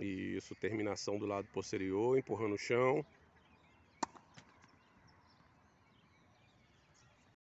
E isso, terminação do lado posterior, empurrando o chão.